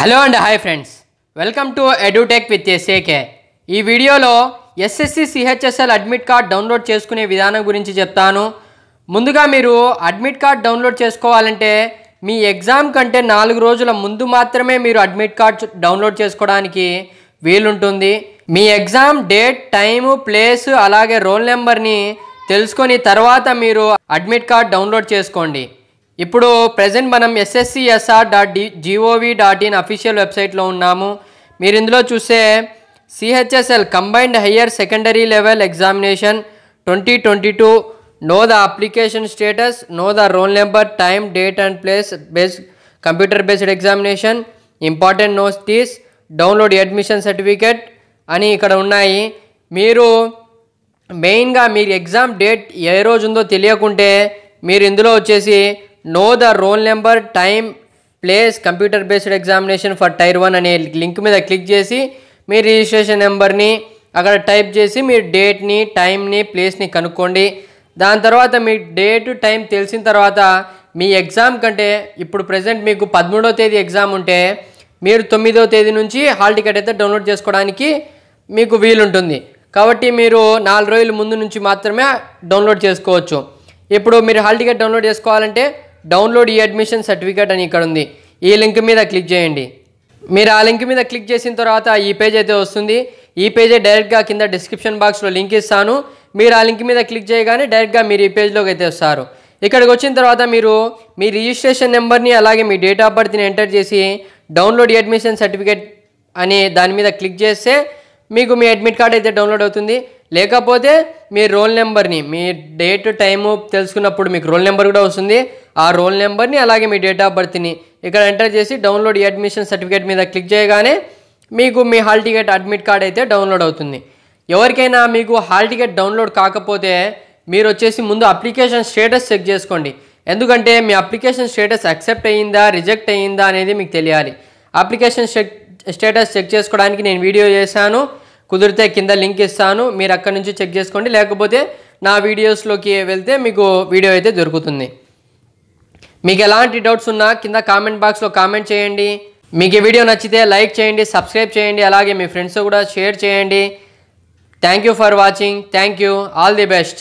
hello and hi friends welcome to edutech with SAK ఈ వీడియోలో SSC CHSL admit card download చేసుకునే విధానం గురించి చెప్తాను ముందుగా మీరు అడ్మిట్ కార్డ్ డౌన్లోడ్ చేసుకోవాలంటే మీ ఎగ్జామ్ కంటే నాలుగు రోజుల ముందు మాత్రమే మీరు అడ్మిట్ కార్డ్ డౌన్లోడ్ చేసుకోవడానికి వీలుంటుంది మీ ఎగ్జామ్ డేట్ టైము ప్లేస్ అలాగే రోల్ నెంబర్ని తెలుసుకొని తర్వాత మీరు అడ్మిట్ కార్డ్ డౌన్లోడ్ చేసుకోండి ఇప్పుడు ప్రజెంట్ మనం SSCSR dot D gov dot in official వెబ్సైట్లో ఉన్నాము మీరు ఇందులో చూసే CHSL combined higher secondary level examination twenty twenty two know the application status know the roll number time date and place based computer based examination important notes these download admission certificate అని ఇక్కడ ఉన్నాయి మీరు మెయిన్గా మీరు exam date ఏ రోజు ఉందో తెలియకుంటే మీరు ఇందులో వచ్చేసి know the roll number time place computer based examination for tier one అనే లింక్ మీద క్లిక్ చేసి మీ రిజిస్ట్రేషన్ నెంబర్ని అక్కడ టైప్ చేసి మీరు డేట్ని టైంని ప్లేస్ని కనుక్కోండి దాని తర్వాత మీ డేట్ టైం తెలిసిన తర్వాత మీ ఎగ్జామ్ కంటే ఇప్పుడు ప్రజెంట్ మీకు పదమూడవ తేదీ ఎగ్జామ్ ఉంటే మీరు తొమ్మిదవ తేదీ నుంచి హాల్ టికెట్ అయితే డౌన్లోడ్ చేసుకోవడానికి మీకు వీలుంటుంది కాబట్టి మీరు నాలుగు రోజుల ముందు నుంచి మాత్రమే డౌన్లోడ్ చేసుకోవచ్చు ఇప్పుడు మీరు హాల్ టికెట్ డౌన్లోడ్ చేసుకోవాలంటే డౌన్లోడ్ ఈ అడ్మిషన్ సర్టిఫికేట్ అని ఇక్కడ ఉంది ఈ లింక్ మీద క్లిక్ చేయండి మీరు ఆ లింక్ మీద క్లిక్ చేసిన తర్వాత ఈ పేజ్ అయితే వస్తుంది ఈ పేజే డైరెక్ట్గా కింద డిస్క్రిప్షన్ బాక్స్లో లింక్ ఇస్తాను మీరు ఆ లింక్ మీద క్లిక్ చేయగానే డైరెక్ట్గా మీరు ఈ పేజ్లోకి అయితే వస్తారు ఇక్కడికి వచ్చిన తర్వాత మీరు మీ రిజిస్ట్రేషన్ నెంబర్ని అలాగే మీ డేట్ ఆఫ్ బర్త్ని ఎంటర్ చేసి డౌన్లోడ్ అడ్మిషన్ సర్టిఫికేట్ అని దాని మీద క్లిక్ చేస్తే మీకు మీ అడ్మిట్ కార్డ్ అయితే డౌన్లోడ్ అవుతుంది లేకపోతే మీ రోల్ నెంబర్ని మీ డేట్ టైము తెలుసుకున్నప్పుడు మీకు రోల్ నెంబర్ కూడా వస్తుంది ఆ రోల్ నెంబర్ని అలాగే మీ డేట్ ఆఫ్ బర్త్ని ఇక్కడ ఎంటర్ చేసి డౌన్లోడ్ అడ్మిషన్ సర్టిఫికేట్ మీద క్లిక్ చేయగానే మీకు మీ హాల్ టికెట్ అడ్మిట్ కార్డ్ అయితే డౌన్లోడ్ అవుతుంది ఎవరికైనా మీకు హాల్ టికెట్ డౌన్లోడ్ కాకపోతే మీరు వచ్చేసి ముందు అప్లికేషన్ స్టేటస్ చెక్ చేసుకోండి ఎందుకంటే మీ అప్లికేషన్ స్టేటస్ అక్సెప్ట్ అయ్యిందా రిజెక్ట్ అయ్యిందా అనేది మీకు తెలియాలి అప్లికేషన్ స్టేటస్ చెక్ చేసుకోవడానికి నేను వీడియో చేశాను కుదిరితే కింద లింక్ ఇస్తాను మీరు అక్కడి నుంచి చెక్ చేసుకోండి లేకపోతే నా వీడియోస్లోకి వెళ్తే మీకు వీడియో అయితే దొరుకుతుంది మీకు ఎలాంటి డౌట్స్ ఉన్నా కింద కామెంట్ బాక్స్లో కామెంట్ చేయండి మీకు ఈ వీడియో నచ్చితే లైక్ చేయండి సబ్స్క్రైబ్ చేయండి అలాగే మీ ఫ్రెండ్స్ కూడా షేర్ చేయండి thank for watching thank all the best